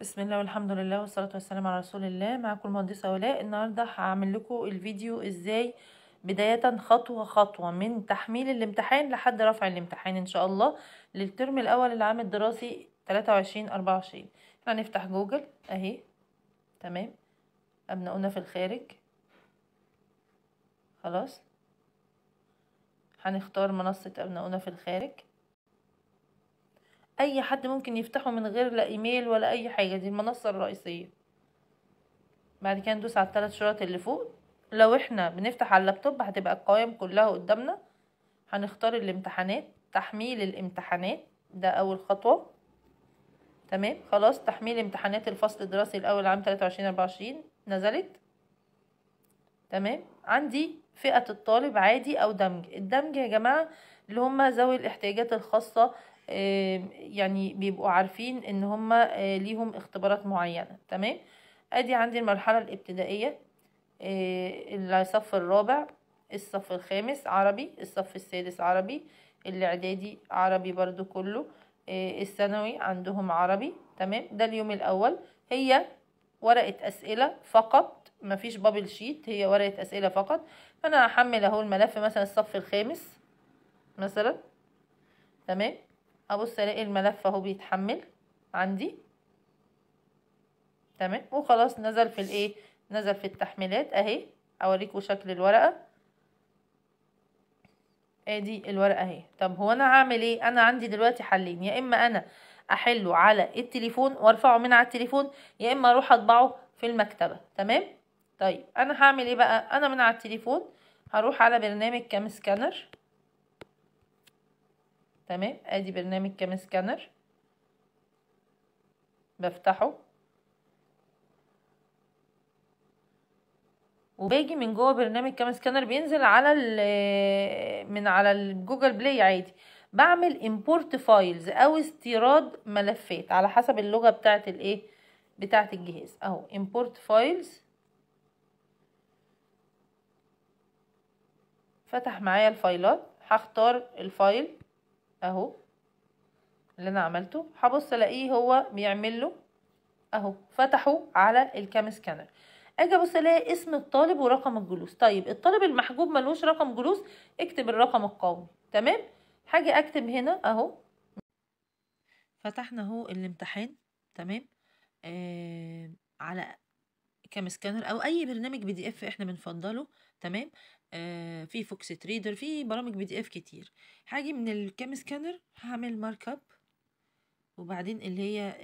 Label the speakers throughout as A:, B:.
A: بسم الله والحمد لله والصلاة والسلام على رسول الله معكم المهندسة ولاء النهاردة هعمل لكم الفيديو ازاي بداية خطوة خطوة من تحميل الامتحان لحد رفع الامتحان ان شاء الله للترم الاول العام الدراسي 23 24 احنا هنفتح جوجل اهي تمام ابناؤنا في الخارج خلاص هنختار منصة ابناؤنا في الخارج اي حد ممكن يفتحه من غير لا ايميل ولا اي حاجه دي المنصه الرئيسيه بعد كده ندوس على الثلاث شرط اللي فوق لو احنا بنفتح على اللابتوب هتبقى القوائم كلها قدامنا هنختار الامتحانات تحميل الامتحانات ده اول خطوه تمام خلاص تحميل امتحانات الفصل الدراسي الاول عام 23 24 نزلت تمام عندي فئه الطالب عادي او دمج الدمج يا جماعه اللي هم ذوي الاحتياجات الخاصه يعني بيبقوا عارفين ان هما آه، ليهم اختبارات معينة تمام ادي عندي المرحلة الابتدائية آه، الصف الرابع الصف الخامس عربي الصف السادس عربي الاعدادي عربي برضو كله آه، الثانوي عندهم عربي تمام ده اليوم الاول هي ورقة اسئلة فقط مفيش بابل شيت هي ورقة اسئلة فقط فانا هحمل اهو الملف مثلا الصف الخامس مثلا تمام ابص الاقي الملف اهو بيتحمل عندي تمام وخلاص نزل في الايه نزل في التحميلات اهي اوريكم شكل الورقه ادي الورقه اهي طب هو انا هعمل ايه انا عندي دلوقتي حلين يا اما انا احله على التليفون وارفعه من على التليفون يا اما اروح اطبعه في المكتبه تمام طيب انا هعمل ايه بقى انا من على التليفون هروح على برنامج كام سكانر تمام ادي برنامج كام سكانر بفتحه وباجي من جوه برنامج كام سكانر بينزل على من على الجوجل بلاي عادي بعمل امبورت فايلز او استيراد ملفات على حسب اللغه بتاعه الايه بتاعه الجهاز اهو امبورت فايلز فتح معايا الفايلات هختار الفايل اهو اللي انا عملته هبص الاقيه هو بيعمل له اهو فتحوا على الكام سكانر اجي ابص الاقي اسم الطالب ورقم الجلوس طيب الطالب المحجوب ملوش رقم جلوس اكتب الرقم القومي تمام هاجي اكتب هنا اهو فتحنا اهو الامتحان تمام آه على كام سكانر او اي برنامج بي دي اف احنا بنفضله تمام آه، في فوكس تريدر في برامج بي دي اف كتير هاجي من الكام سكانر هعمل مارك اب وبعدين اللي هي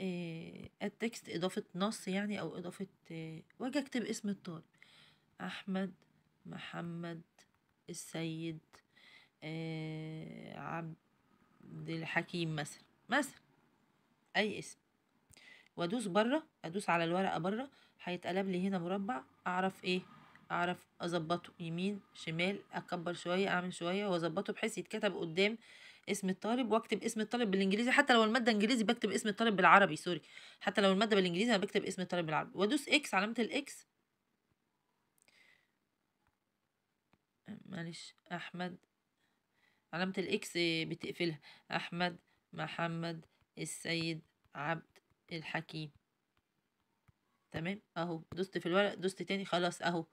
A: التكست آه، اضافه نص يعني او اضافه آه، واجي اكتب اسم الطالب احمد محمد السيد عبد الحكيم مثلا مثلا اي اسم وادوس بره ادوس على الورقه بره هيتقلب لي هنا مربع اعرف ايه اعرف اظبطه يمين شمال اكبر شويه اعمل شويه واظبطه بحيث يتكتب قدام اسم الطالب واكتب اسم الطالب بالانجليزي حتى لو الماده انجليزي بكتب اسم الطالب بالعربي سوري حتى لو الماده بالانجليزي انا بكتب اسم الطالب بالعربي وادوس اكس علامه الاكس معلش احمد علامه الاكس آه، بتقفلها احمد محمد السيد عبد الحكيم تمام اهو دوست في الورق دوست تاني خلاص اهو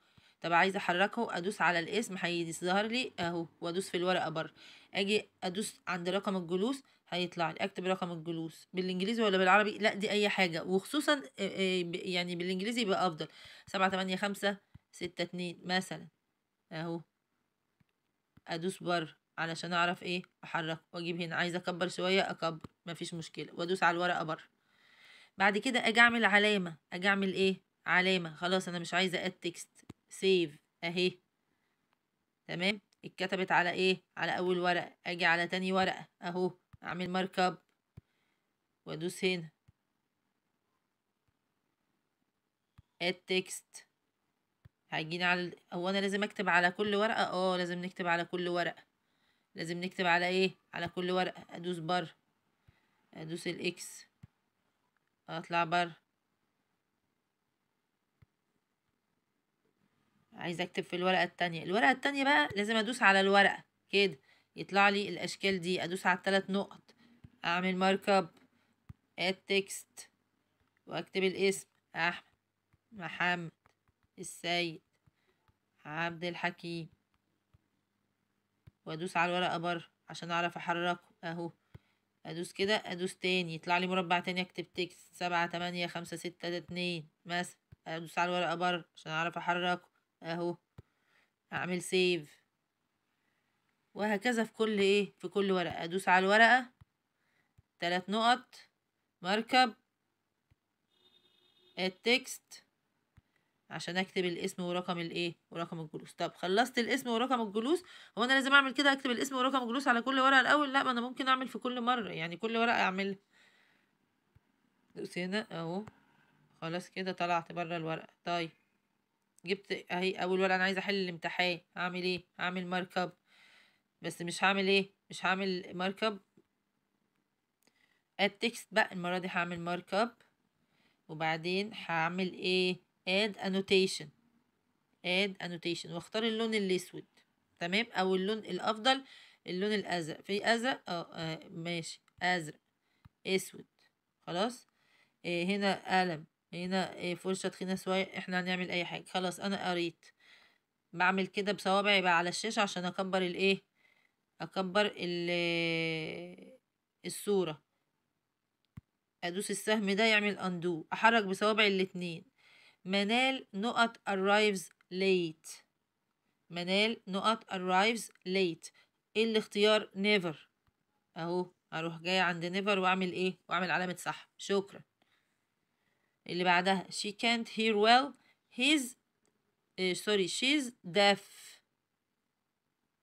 A: طب عايزه احركه ادوس على الاسم هيظهر لي اهو وادوس في الورقه بره اجي ادوس عند رقم الجلوس هيطلع لي اكتب رقم الجلوس بالانجليزي ولا بالعربي لا دي اي حاجه وخصوصا آه، آه، يعني بالانجليزي يبقى افضل سبعة تمانية خمسة ستة اتنين مثلا اهو ادوس بره علشان اعرف ايه احركه واجيب هنا عايزه اكبر شويه اكبر مفيش مشكله وادوس على الورقه بره بعد كده اجي اعمل علامه اجي اعمل ايه علامه خلاص انا مش عايزه اد تكست سيف اهي تمام اتكتبت على ايه على اول ورقه اجي على تاني ورقه اهو اعمل مركب وادوس هنا اد تكست هيجيني على هو انا لازم اكتب على كل ورقه اه لازم نكتب على كل ورقه لازم نكتب على ايه على كل ورقه ادوس بر ادوس الاكس اطلع بر عايزه اكتب في الورقه التانية الورقه التانية بقى لازم ادوس على الورقه كده يطلع لي الاشكال دي ادوس على الثلاث نقط اعمل مارك اب التكست واكتب الاسم احمد محمد السيد عبد الحكيم وادوس على الورقه بره عشان اعرف احركه اهو ادوس كده ادوس تاني يطلع لي مربع تاني اكتب تكست سبعة تمانية خمسة ستة اتنين مثلا ادوس على الورقه بره عشان اعرف احركه اهو اعمل سيف وهكذا في كل ايه في كل ورقة ادوس على الورقة تلات نقط مركب التكست عشان اكتب الاسم ورقم الايه ورقم الجلوس طب خلصت الاسم ورقم الجلوس هو انا لازم اعمل كده اكتب الاسم ورقم الجلوس على كل ورقه الاول لا ما انا ممكن اعمل في كل مره يعني كل ورقه اعمل دوس هنا اهو خلاص كده طلعت بره الورقه طيب جبت اهي اول ولا انا عايزه احل الامتحان هعمل ايه هعمل مركب بس مش هعمل ايه مش هعمل مركب اد التكست بقى المره دي هعمل مركب وبعدين هعمل ايه اد انوتيشن اد انوتيشن واختار اللون الاسود تمام او اللون الافضل اللون الازرق في ازرق اه, آه، ماشي ازرق اسود خلاص إيه هنا قلم هنا فرشة آه، تخينة شوية احنا هنعمل اي حاجة خلاص انا قريت بعمل كده بصوابعي بقى على الشاشة عشان اكبر الايه اكبر آه، الصورة ادوس السهم ده يعمل اندو احرك بصوابعي الاتنين منال نقط arrives late منال نقط arrives late إيه الاختيار never اهو اروح جاية عند never واعمل ايه واعمل علامة صح شكرا اللي بعدها she can't hear well his سوري آه، she's deaf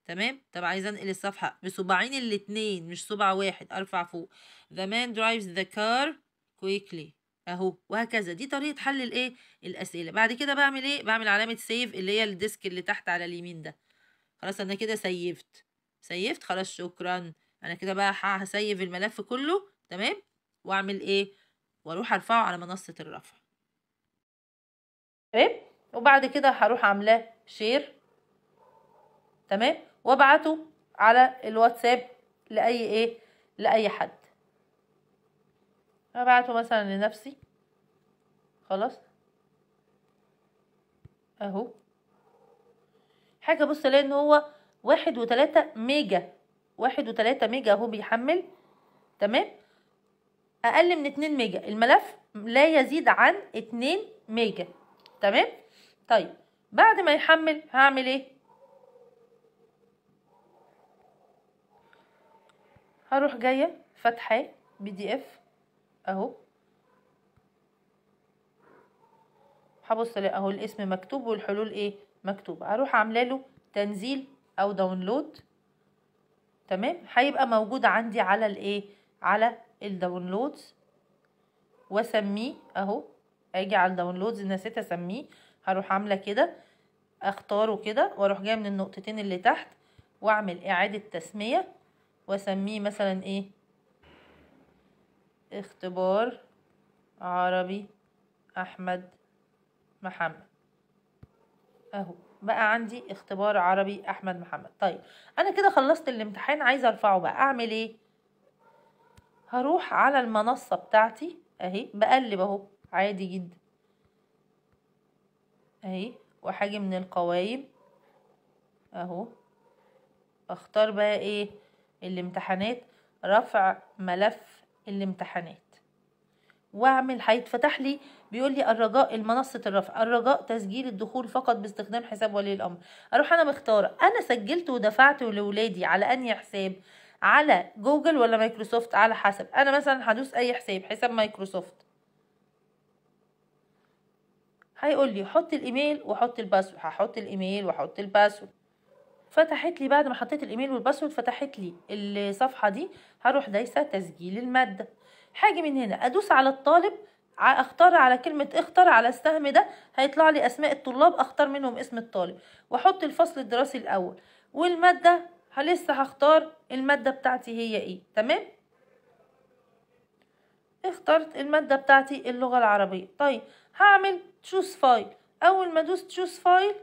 A: تمام طب عايزة انقل الصفحة بصباعين الاتنين مش صبع واحد ارفع فوق the man drives the car quickly اهو وهكذا دي طريقة حل الايه الاسئلة بعد كده بعمل ايه بعمل علامة سيف اللي هي الديسك اللي تحت على اليمين ده خلاص انا كده سيفت سيفت خلاص شكرا انا كده بقى هسيف الملف كله تمام واعمل ايه واروح ارفعه على منصه الرفع تمام وبعد كده هروح عاملاه شير تمام وابعته على الواتساب لاي ايه لاي حد ابعته مثلا لنفسي خلاص اهو حاجه بص الاقي ان هو واحد وتلاتة ميجا واحد وتلاتة ميجا اهو بيحمل تمام اقل من 2 ميجا الملف لا يزيد عن 2 ميجا تمام طيب بعد ما يحمل هعمل ايه هروح جايه فاتحاه بي دي اف اهو هبص اهو الاسم مكتوب والحلول ايه مكتوب هروح عامله له تنزيل او داونلود تمام هيبقى موجود عندي على الايه على الداونلودز واسميه اهو اجي على الداونلودز نسيت اسميه هروح عامله كده اختاره كده واروح جايه من النقطتين اللي تحت واعمل اعاده تسميه واسميه مثلا ايه اختبار عربي احمد محمد اهو بقى عندي اختبار عربي احمد محمد طيب انا كده خلصت الامتحان عايزه ارفعه بقى اعمل ايه هروح على المنصة بتاعتي اهي بقلب اهو عادي جدا اهي وهاجي من القوايم اهو اختار بقى ايه الامتحانات رفع ملف الامتحانات واعمل هيتفتح لي بيقول لي الرجاء منصه الرفع الرجاء تسجيل الدخول فقط باستخدام حساب ولي الامر اروح انا مختاره انا سجلت ودفعت لولادي على انهي حساب على جوجل ولا مايكروسوفت على حسب انا مثلا هدوس اي حساب حساب مايكروسوفت هيقول لي حط الايميل وحط الباسورد هحط الايميل وحط الباسورد فتحت لي بعد ما حطيت الايميل والباسورد فتحت لي الصفحه دي هروح دايسه تسجيل الماده حاجه من هنا ادوس على الطالب اختار على كلمة اختار على السهم ده هيطلع لي اسماء الطلاب اختار منهم اسم الطالب واحط الفصل الدراسي الاول والمادة لسه هختار المادة بتاعتي هي ايه تمام اخترت المادة بتاعتي اللغة العربية طيب هعمل تشوز فايل اول ما دوس تشوز فايل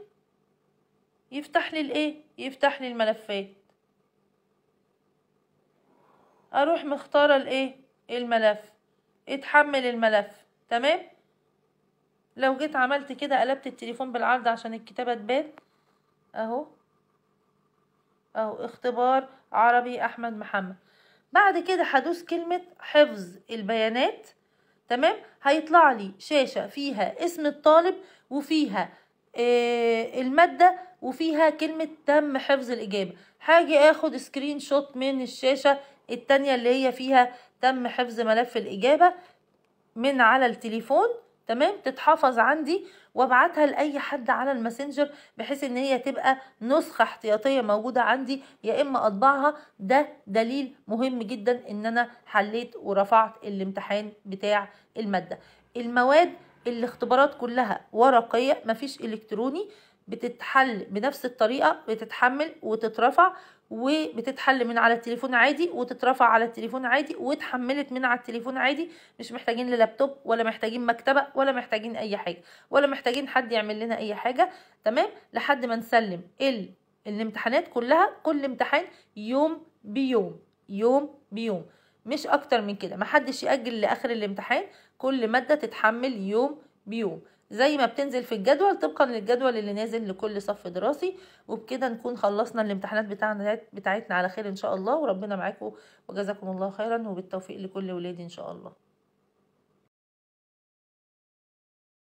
A: يفتح لي الايه يفتح لي الملفات اروح مختارة الايه الملف اتحمل الملف تمام لو جيت عملت كده قلبت التليفون بالعرض عشان الكتابة تبان اهو أو اختبار عربي أحمد محمد بعد كده هدوس كلمة حفظ البيانات تمام هيطلع لي شاشة فيها اسم الطالب وفيها آه المادة وفيها كلمة تم حفظ الإجابة هاجي اخد سكرين شوت من الشاشة التانية اللي هي فيها تم حفظ ملف الإجابة من على التليفون تمام تتحافظ عندي وابعتها لاي حد على الماسنجر بحيث ان هي تبقى نسخه احتياطيه موجوده عندي يا اما اطبعها ده دليل مهم جدا ان انا حليت ورفعت الامتحان بتاع الماده المواد الاختبارات كلها ورقيه مفيش الكتروني بتتحل بنفس الطريقه بتتحمل وتترفع وبتتحل من على التليفون عادي وتترفع على التليفون عادي وتحملت من على التليفون عادي مش محتاجين للابتوب ولا محتاجين مكتبة ولا محتاجين اي حاجة ولا محتاجين حد يعمل لنا اي حاجة تمام لحد ما نسلم ال الامتحانات كلها كل امتحان يوم بيوم يوم بيوم مش اكتر من كده محدش يأجل لاخر الامتحان كل مادة تتحمل يوم بيوم زي ما بتنزل في الجدول طبقا للجدول اللي نازل لكل صف دراسي وبكده نكون خلصنا الامتحانات بتاعنا بتاعتنا على خير ان شاء الله وربنا معاكم وجزاكم الله خيرا وبالتوفيق لكل ولادي ان شاء الله